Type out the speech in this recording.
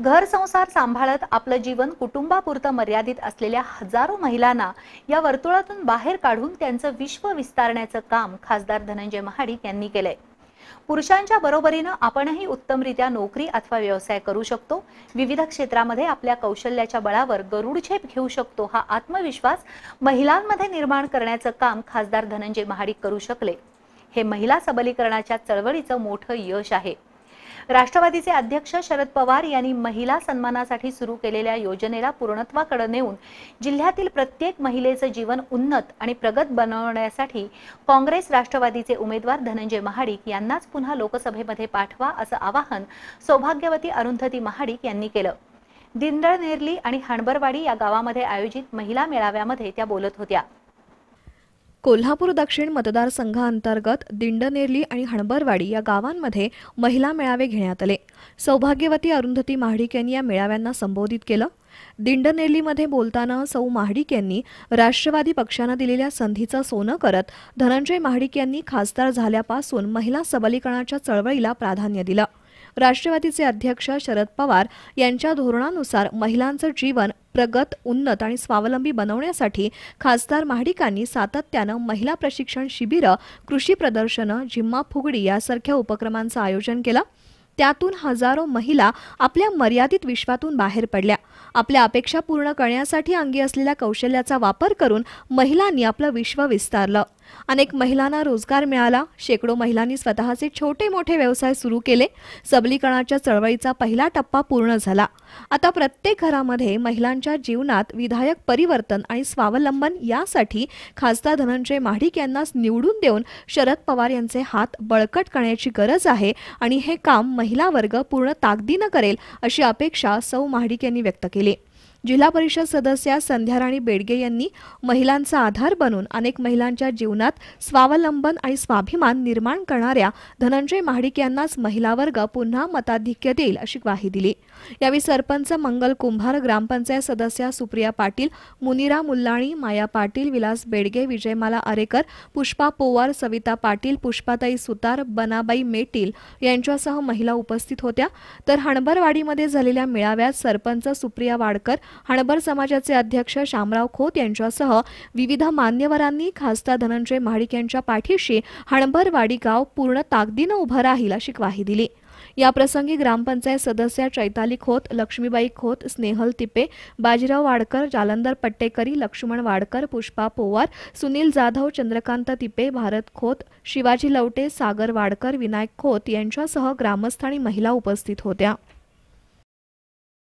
घर संसार सांभाळत आपलं जीवन कुटुंबापुरतं मर्यादित असलेल्या हजारो महिलांना या वर्तुळातून बाहेर काढून त्यांचं विश्व विस्तारण्याचं काम खासदार धनंजय महाडिक यांनी केलंय पुरुषांच्या बरोबरीनं आपणही उत्तमरित्या नोकरी अथवा व्यवसाय करू शकतो विविध क्षेत्रामध्ये आपल्या कौशल्याच्या बळावर गरुडछेप घेऊ शकतो हा आत्मविश्वास महिलांमध्ये निर्माण करण्याचं काम खासदार धनंजय महाडिक करू शकले हे महिला सबलीकरणाच्या चळवळीचं मोठं यश आहे राष्ट्रवादीचे अध्यक्ष शरद पवार यांनी महिला सन्मानासाठी सुरू केलेल्या योजनेला पूर्णत्वाकडे नेऊन जिल्ह्यातील प्रत्येक महिलेचं जीवन उन्नत आणि प्रगत बनवण्यासाठी काँग्रेस राष्ट्रवादीचे उमेदवार धनंजय महाडिक यांनाच पुन्हा लोकसभेमध्ये पाठवा असं आवाहन सौभाग्यवती अरुंधती महाडिक यांनी केलं दिंडळ नेरली आणि हणबरवाडी या गावामध्ये आयोजित महिला मेळाव्यामध्ये त्या बोलत होत्या कोल्हापूर दक्षिण मतदारसंघाअंतर्गत दिंडनेरली आणि हणबरवाडी या गावांमध्ये महिला मेळावे घेण्यात आले सौभाग्यवती अरुंधती महाडिक यांनी या मेळाव्यांना संबोधित केलं दिंडनेरलीमध्ये बोलताना सौ महाडिक यांनी राष्ट्रवादी पक्षानं दिलेल्या संधीचं सोनं करत धनंजय महाडिक यांनी खासदार झाल्यापासून महिला सबलीकरणाच्या चळवळीला प्राधान्य दिलं राष्ट्रवादीचे अध्यक्ष शरद पवार यांच्या धोरणानुसार महिलांचं जीवन प्रगत उन्नत आणि स्वावलंबी बनवण्यासाठी खासदार महाडिकांनी सातत्यानं महिला प्रशिक्षण शिबिरं कृषी प्रदर्शनं जिम्मा फुगडी यासारख्या उपक्रमांचं आयोजन केलं त्यातून हजारो महिला आपल्या मर्यादित विश्वातून बाहेर पडल्या आपल्या अपेक्षा पूर्ण करण्यासाठी अंगी असलेल्या कौशल्याचा वापर करून महिलांनी आपलं विश्व विस्तारलं अनेक महिलांना रोजगार मिळाला शेकडो महिलांनी स्वतःचे छोटे मोठे व्यवसाय सुरू केले सबलीकरणाच्या चळवळीचा पहिला टप्पा पूर्ण झाला आता प्रत्येक घरामध्ये महिलांच्या जीवनात विधायक परिवर्तन आणि स्वावलंबन यासाठी खासदार धनंजय महाडिक यांना निवडून देऊन शरद पवार यांचे हात बळकट करण्याची गरज आहे आणि हे काम महिला वर्ग पूर्ण ताकदीनं करेल अशी अपेक्षा सौ महाडिक यांनी व्यक्त केली जिल्हा परिषद सदस्या संध्याराणी बेडगे यांनी महिलांचा आधार बनून अनेक महिलांच्या जीवनात स्वावलंबन आणि स्वाभिमान निर्माण करणाऱ्या धनंजय महाडिक यांनाच महिला वर्ग पुन्हा मताधिक्य देईल अशी ग्वाही दिली यावेळी सरपंच मंगल कुंभार ग्रामपंचायत सदस्या सुप्रिया पाटील मुनिरा मुल्लाणी माया पाटील विलास बेडगे विजयमाला आरेकर पुष्पा पोवार सविता पाटील पुष्पाताई सुतार बनाबाई मेटील यांच्यासह महिला उपस्थित होत्या तर हणबरवाडीमध्ये झालेल्या मेळाव्यात सरपंच सुप्रिया वाडकर हणबर समाजाचे अध्यक्ष शामराव खोत यांच्यासह विविध मान्यवरांनी खासदार धनंजय महाडिक यांच्या पाठीशी हणबरवाडी गाव पूर्ण ताकदीनं उभं राहील अशी ग्वाही दिली याप्रसंगी ग्रामपंचायत सदस्या चैताली खोत लक्ष्मीबाई खोत स्नेहल तिपे बाजीराव वाडकर जालंदर पट्टेकरी लक्ष्मण वाडकर पुष्पा पोवार सुनील जाधव चंद्रकांत तिपे भारत खोत शिवाजी लवटे सागर वाडकर विनायक खोत यांच्यासह ग्रामस्थ महिला उपस्थित होत्या